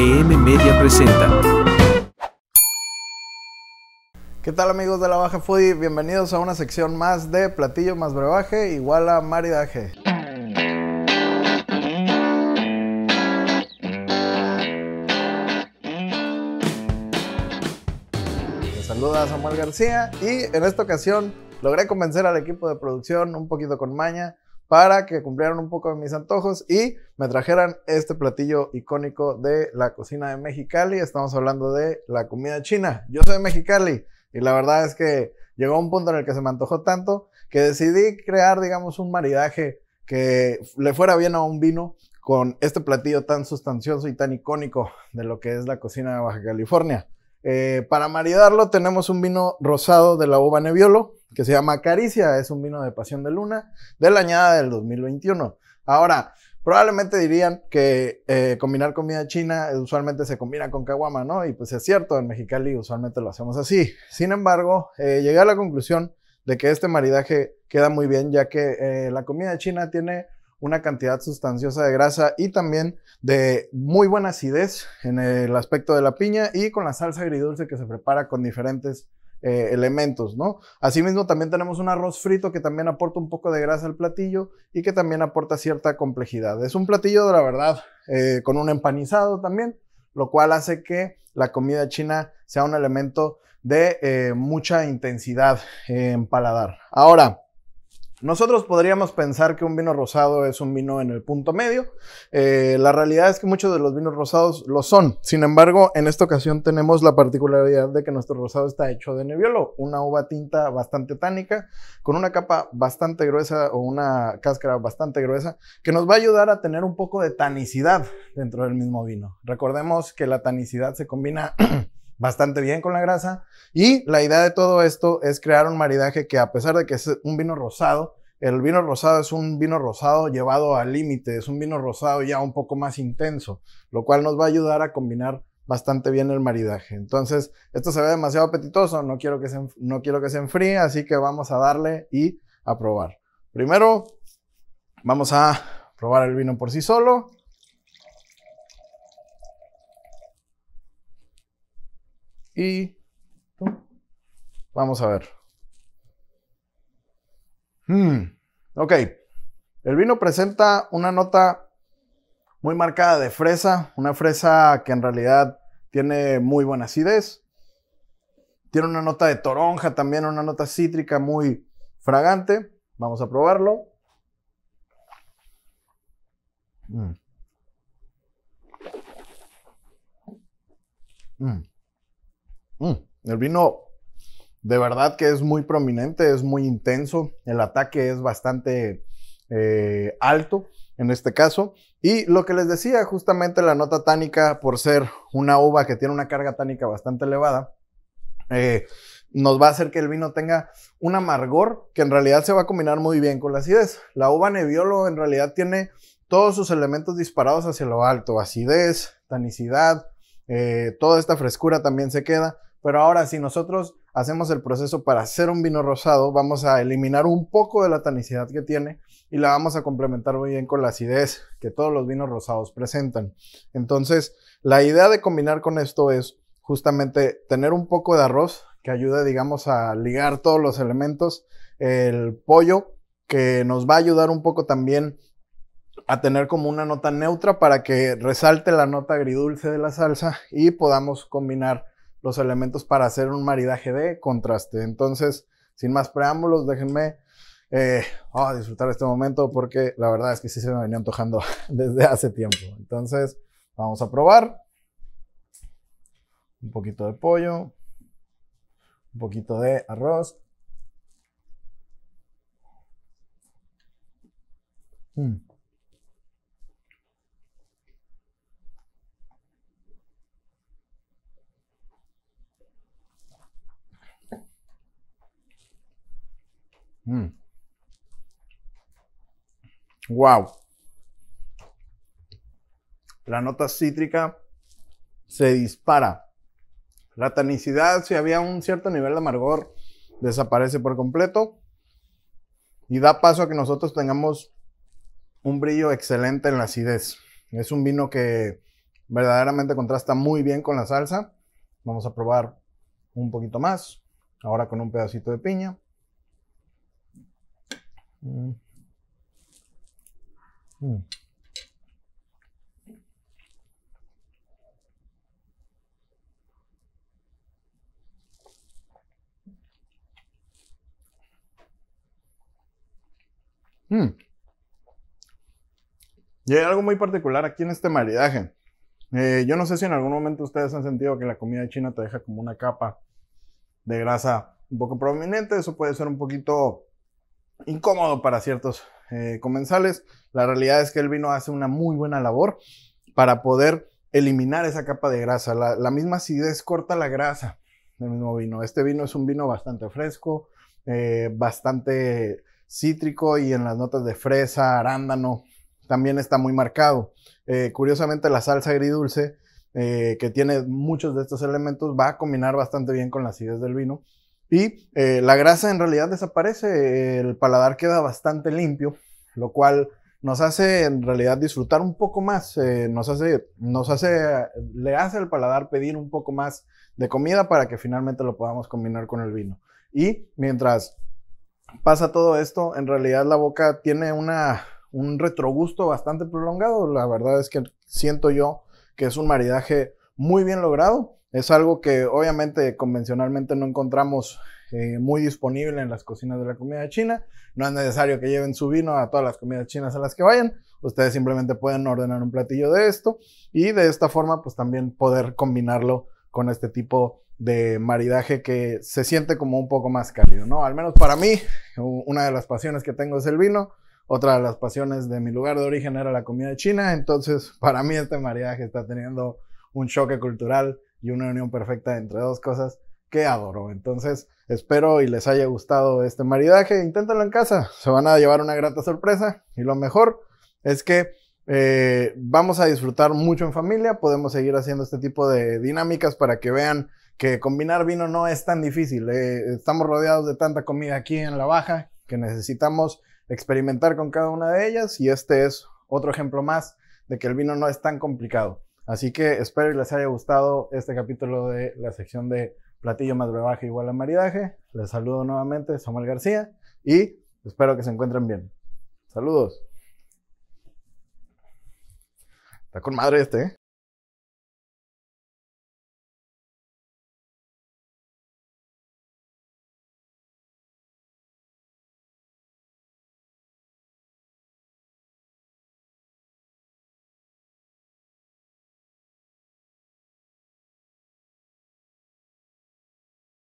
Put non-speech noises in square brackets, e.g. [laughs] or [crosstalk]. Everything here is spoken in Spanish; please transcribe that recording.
EM Media presenta. ¿Qué tal amigos de la Baja Foodie? Bienvenidos a una sección más de Platillo más Brebaje igual a maridaje. Les saluda Samuel García y en esta ocasión logré convencer al equipo de producción un poquito con maña para que cumplieran un poco de mis antojos y me trajeran este platillo icónico de la cocina de Mexicali. Estamos hablando de la comida china. Yo soy de Mexicali y la verdad es que llegó un punto en el que se me antojó tanto que decidí crear, digamos, un maridaje que le fuera bien a un vino con este platillo tan sustancioso y tan icónico de lo que es la cocina de Baja California. Eh, para maridarlo tenemos un vino rosado de la uva Nebbiolo que se llama Caricia, es un vino de Pasión de Luna de la añada del 2021. Ahora, probablemente dirían que eh, combinar comida china eh, usualmente se combina con caguama, ¿no? Y pues es cierto, en Mexicali usualmente lo hacemos así. Sin embargo, llegué a la conclusión de que este maridaje queda muy bien ya que la comida china tiene una cantidad sustanciosa de grasa y también de muy buena acidez en el aspecto de la piña y con la salsa agridulce que se prepara con diferentes eh, elementos, ¿no? Asimismo, también tenemos un arroz frito que también aporta un poco de grasa al platillo y que también aporta cierta complejidad. Es un platillo, de la verdad, eh, con un empanizado también, lo cual hace que la comida china sea un elemento de eh, mucha intensidad en paladar. Ahora, nosotros podríamos pensar que un vino rosado es un vino en el punto medio. Eh, la realidad es que muchos de los vinos rosados lo son. Sin embargo, en esta ocasión tenemos la particularidad de que nuestro rosado está hecho de Nebbiolo, una uva tinta bastante tánica, con una capa bastante gruesa o una cáscara bastante gruesa, que nos va a ayudar a tener un poco de tanicidad dentro del mismo vino. Recordemos que la tanicidad se combina [clears throat] bastante bien con la grasa. Y la idea de todo esto es crear un maridaje que a pesar de que es un vino rosado, el vino rosado es un vino rosado llevado al límite, es un vino rosado ya un poco más intenso, lo cual nos va a ayudar a combinar bastante bien el maridaje. Entonces, esto se ve demasiado apetitoso, no quiero que se, no quiero que se enfríe, así que vamos a darle y a probar. Primero, vamos a probar el vino por sí solo. Y vamos a ver. Hmm. Ok, el vino presenta una nota muy marcada de fresa, una fresa que en realidad tiene muy buena acidez. Tiene una nota de toronja también, una nota cítrica muy fragante. Vamos a probarlo. Hmm. Hmm. Mm, el vino de verdad que es muy prominente, es muy intenso, el ataque es bastante eh, alto en este caso. Y lo que les decía, justamente la nota tánica, por ser una uva que tiene una carga tánica bastante elevada, eh, nos va a hacer que el vino tenga un amargor que en realidad se va a combinar muy bien con la acidez. La uva neviolo en realidad tiene todos sus elementos disparados hacia lo alto, acidez, tanicidad, eh, toda esta frescura también se queda pero ahora, si nosotros hacemos el proceso para hacer un vino rosado, vamos a eliminar un poco de la tanicidad que tiene y la vamos a complementar muy bien con la acidez que todos los vinos rosados presentan. Entonces, la idea de combinar con esto es justamente tener un poco de arroz que ayude, digamos, a ligar todos los elementos, el pollo que nos va a ayudar un poco también a tener como una nota neutra para que resalte la nota agridulce de la salsa y podamos combinar los elementos para hacer un maridaje de contraste. Entonces, sin más preámbulos, déjenme eh, oh, disfrutar este momento porque la verdad es que sí se me venía antojando [laughs] desde hace tiempo. Entonces, vamos a probar. Un poquito de pollo, un poquito de arroz. Mm. Wow. Mm. La nota cítrica se dispara. La tanicidad, si había un cierto nivel de amargor, desaparece por completo y da paso a que nosotros tengamos un brillo excelente en la acidez. Es un vino que verdaderamente contrasta muy bien con la salsa. Vamos a probar un poquito más, ahora con un pedacito de piña. Mm. Mm. Mm. Y hay algo muy particular aquí en este maridaje. Eh, yo no sé si en algún momento ustedes han sentido que la comida china te deja como una capa de grasa un poco prominente. Eso puede ser un poquito incómodo para ciertos eh, comensales. La realidad es que el vino hace una muy buena labor para poder eliminar esa capa de grasa. La, misma acidez corta la grasa del mismo vino. Este vino es un vino bastante fresco, eh, bastante cítrico y en las notas de fresa, arándano, también está muy marcado. Eh, curiosamente, la salsa agridulce, que tiene muchos de estos elementos, va a combinar bastante bien con la acidez del vino y eh, la grasa en realidad desaparece, el paladar queda bastante limpio, lo cual nos hace en realidad disfrutar un poco más, eh, nos hace, nos hace, le hace al paladar pedir un poco más de comida para que finalmente lo podamos combinar con el vino. Y mientras pasa todo esto, en realidad la boca tiene un retrogusto bastante prolongado. La verdad es que siento yo que es un maridaje muy bien logrado es algo que obviamente convencionalmente no encontramos eh, muy disponible en las cocinas de la comida china. No es necesario que lleven su vino a todas las comidas chinas a las que vayan. Ustedes simplemente pueden ordenar un platillo de esto y de esta forma pues también poder combinarlo con este tipo de maridaje que se siente como un poco más cálido, ¿no? Al menos para mí, una de las pasiones que tengo es el vino. Otra de las pasiones de mi lugar de origen era la comida china, entonces [laughs] para mí este maridaje está teniendo un choque cultural y una unión perfecta entre dos cosas que adoro. Entonces, espero y les haya gustado este maridaje. inténtenlo en casa, se van a llevar una grata sorpresa. Y lo mejor es que eh, vamos a disfrutar mucho en familia, podemos seguir haciendo este tipo de dinámicas para que vean que combinar vino no es tan difícil. Eh, estamos rodeados de tanta comida aquí en la baja que necesitamos experimentar con cada una de ellas y este es otro ejemplo más de que el vino no es tan complicado. Así que espero que les haya gustado este capítulo de la sección de platillo más brebaje igual a maridaje. Les saludo nuevamente, Samuel García, y espero que se encuentren bien. Saludos. Está con madre este, ¿eh?